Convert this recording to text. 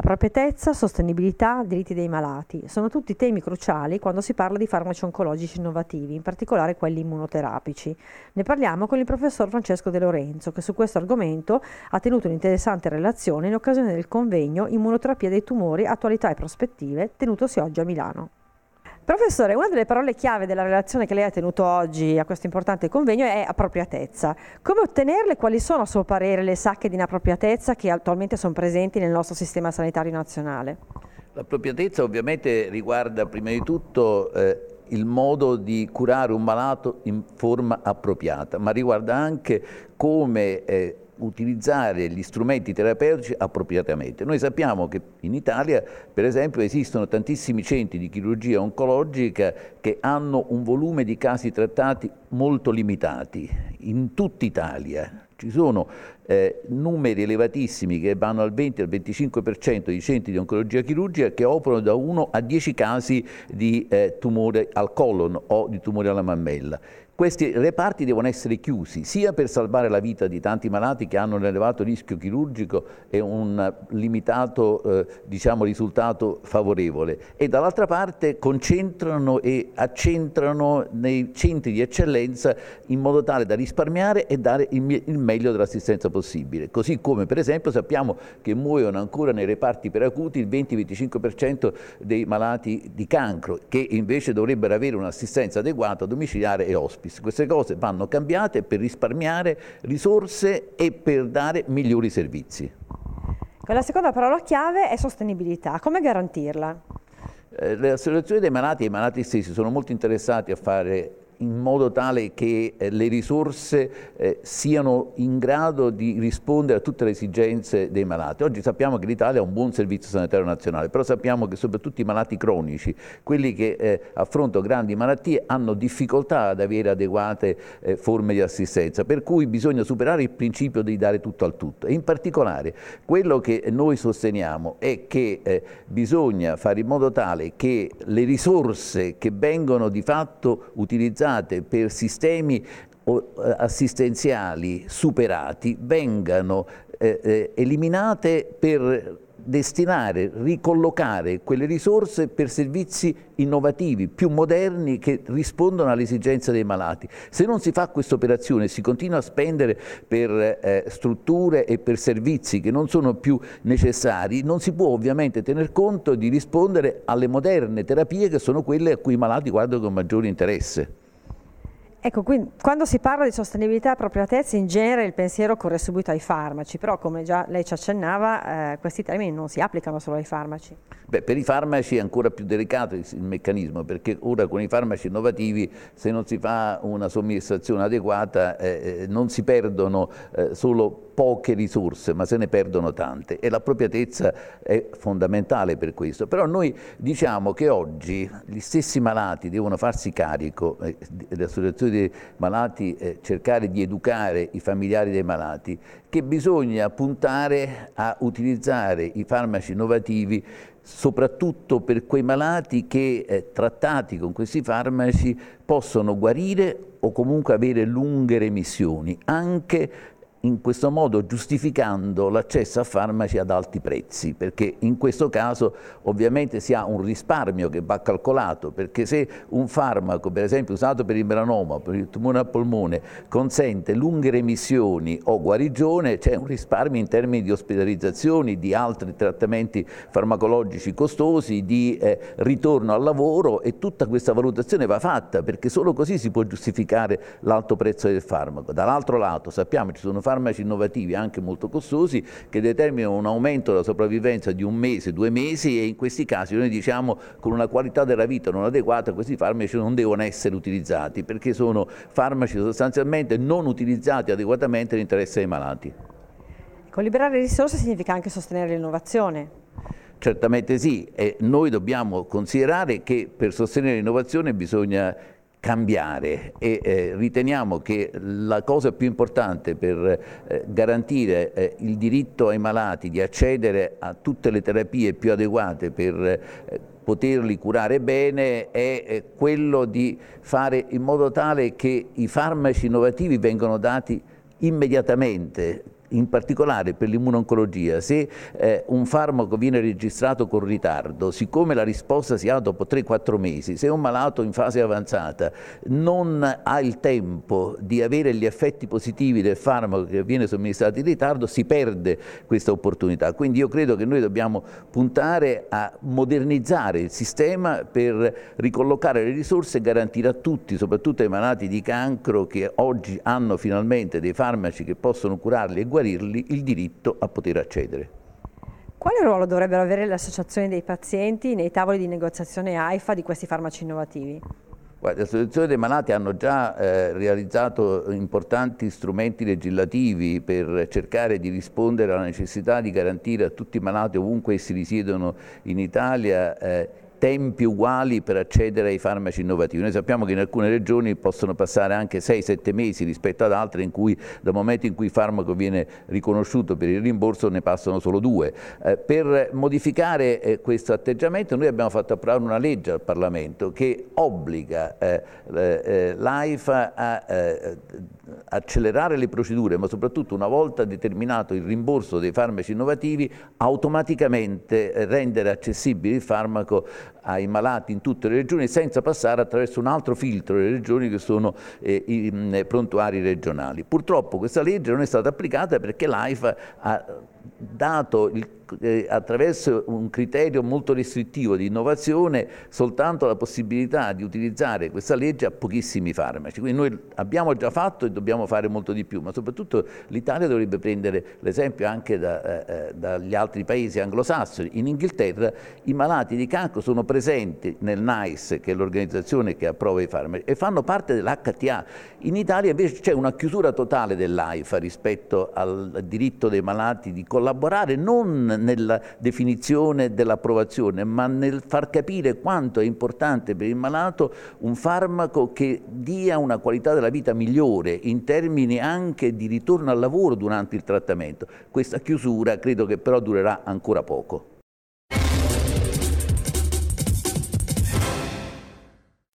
Appropriatezza, sostenibilità, diritti dei malati sono tutti temi cruciali quando si parla di farmaci oncologici innovativi, in particolare quelli immunoterapici. Ne parliamo con il professor Francesco De Lorenzo, che su questo argomento ha tenuto un'interessante relazione in occasione del convegno Immunoterapia dei tumori, attualità e prospettive, tenutosi oggi a Milano. Professore, una delle parole chiave della relazione che lei ha tenuto oggi a questo importante convegno è appropriatezza. Come ottenerle? Quali sono a suo parere le sacche di inappropriatezza che attualmente sono presenti nel nostro sistema sanitario nazionale? L'appropriatezza ovviamente riguarda prima di tutto eh, il modo di curare un malato in forma appropriata, ma riguarda anche come... Eh, utilizzare gli strumenti terapeutici appropriatamente. Noi sappiamo che in Italia, per esempio, esistono tantissimi centri di chirurgia oncologica che hanno un volume di casi trattati molto limitati in tutta Italia. Ci sono eh, numeri elevatissimi che vanno al 20 al 25% di centri di oncologia chirurgica che operano da 1 a 10 casi di eh, tumore al colon o di tumore alla mammella questi reparti devono essere chiusi sia per salvare la vita di tanti malati che hanno un elevato rischio chirurgico e un limitato eh, diciamo, risultato favorevole e dall'altra parte concentrano e accentrano nei centri di eccellenza in modo tale da risparmiare e dare il, il meglio dell'assistenza positiva possibile. Così come per esempio sappiamo che muoiono ancora nei reparti per acuti il 20-25% dei malati di cancro, che invece dovrebbero avere un'assistenza adeguata domiciliare e hospice. Queste cose vanno cambiate per risparmiare risorse e per dare migliori servizi. La seconda parola chiave è sostenibilità. Come garantirla? Eh, le associazioni dei malati e i malati stessi sono molto interessati a fare in modo tale che eh, le risorse eh, siano in grado di rispondere a tutte le esigenze dei malati. Oggi sappiamo che l'Italia ha un buon servizio sanitario nazionale, però sappiamo che soprattutto i malati cronici, quelli che eh, affrontano grandi malattie, hanno difficoltà ad avere adeguate eh, forme di assistenza, per cui bisogna superare il principio di dare tutto al tutto. E in particolare quello che noi sosteniamo è che eh, bisogna fare in modo tale che le risorse che vengono di fatto utilizzate utilizzate per sistemi eh, assistenziali superati vengano eh, eh, eliminate per destinare, ricollocare quelle risorse per servizi innovativi, più moderni che rispondono alle esigenze dei malati. Se non si fa questa operazione, si continua a spendere per eh, strutture e per servizi che non sono più necessari, non si può ovviamente tener conto di rispondere alle moderne terapie che sono quelle a cui i malati guardano con maggiore interesse. Ecco, quindi, quando si parla di sostenibilità e appropriatezza, in genere il pensiero corre subito ai farmaci, però come già lei ci accennava, eh, questi termini non si applicano solo ai farmaci. Beh, per i farmaci è ancora più delicato il meccanismo, perché ora con i farmaci innovativi, se non si fa una somministrazione adeguata, eh, eh non si perdono eh, solo poche risorse, ma se ne perdono tante e l'appropriatezza è fondamentale per questo. Però noi diciamo che oggi gli stessi malati devono farsi carico, eh, eh le associazioni dei malati eh, cercare di educare i familiari dei malati, che bisogna puntare a utilizzare i farmaci innovativi soprattutto per quei malati che eh, trattati con questi farmaci possono guarire o comunque avere lunghe remissioni, anche in questo modo giustificando l'accesso a farmaci ad alti prezzi, perché in questo caso ovviamente si ha un risparmio che va calcolato, perché se un farmaco, per esempio usato per il melanoma, per il tumore al polmone, consente lunghe remissioni o guarigione, c'è un risparmio in termini di ospedalizzazioni, di altri trattamenti farmacologici costosi, di eh, ritorno al lavoro e tutta questa valutazione va fatta, perché solo così si può giustificare l'alto prezzo del farmaco. Dall'altro lato sappiamo che ci sono farmaci innovativi anche molto costosi che determinano un aumento della sopravvivenza di un mese, due mesi e in questi casi noi diciamo con una qualità della vita non adeguata questi farmaci non devono essere utilizzati perché sono farmaci sostanzialmente non utilizzati adeguatamente nell'interesse dei malati. Con liberare risorse significa anche sostenere l'innovazione. Certamente sì, e noi dobbiamo considerare che per sostenere l'innovazione bisogna cambiare e eh, riteniamo che la cosa più importante per eh, garantire eh, il diritto ai malati di accedere a tutte le terapie più adeguate per eh, poterli curare bene è eh, quello di fare in modo tale che i farmaci innovativi vengano dati immediatamente in particolare per l'immunoncologia, se eh, un farmaco viene registrato con ritardo, siccome la risposta si ha dopo 3-4 mesi, se un malato in fase avanzata non ha il tempo di avere gli effetti positivi del farmaco che viene somministrato in ritardo, si perde questa opportunità. Quindi io credo che noi dobbiamo puntare a modernizzare il sistema per ricollocare le risorse e garantire a tutti, soprattutto ai malati di cancro che oggi hanno finalmente dei farmaci che possono curarli e guarirli, guarirli il diritto a poter accedere. Quale ruolo dovrebbero avere le associazioni dei pazienti nei tavoli di negoziazione AIFA di questi farmaci innovativi? le associazioni dei malati hanno già eh, realizzato importanti strumenti legislativi per cercare di rispondere alla necessità di garantire a tutti i malati ovunque essi risiedono in Italia eh, tempi uguali per accedere ai farmaci innovativi. Noi sappiamo che in alcune regioni possono passare anche 6-7 mesi rispetto ad altre in cui dal momento in cui il farmaco viene riconosciuto per il rimborso ne passano solo due. Eh, per modificare eh, questo atteggiamento noi abbiamo fatto approvare una legge al Parlamento che obbliga eh, eh l'AIFA a eh, accelerare le procedure, ma soprattutto una volta determinato il rimborso dei farmaci innovativi, automaticamente eh, rendere accessibile il farmaco ai malati in tutte le regioni senza passare attraverso un altro filtro delle regioni che sono eh, i, eh, prontuari regionali. Purtroppo questa legge non è stata applicata perché l'AIFA ha dato il, eh, attraverso un criterio molto restrittivo di innovazione soltanto la possibilità di utilizzare questa legge a pochissimi farmaci. Quindi noi abbiamo già fatto e dobbiamo fare molto di più, ma soprattutto l'Italia dovrebbe prendere l'esempio anche da, eh, eh dagli altri paesi anglosassoni. In Inghilterra i malati di cancro sono presenti nel NICE, che è l'organizzazione che approva i farmaci, e fanno parte dell'HTA. In Italia invece c'è una chiusura totale dell'AIFA rispetto al diritto dei malati di collaborare collaborare non nella definizione dell'approvazione, ma nel far capire quanto è importante per il malato un farmaco che dia una qualità della vita migliore in termini anche di ritorno al lavoro durante il trattamento. Questa chiusura credo che però durerà ancora poco.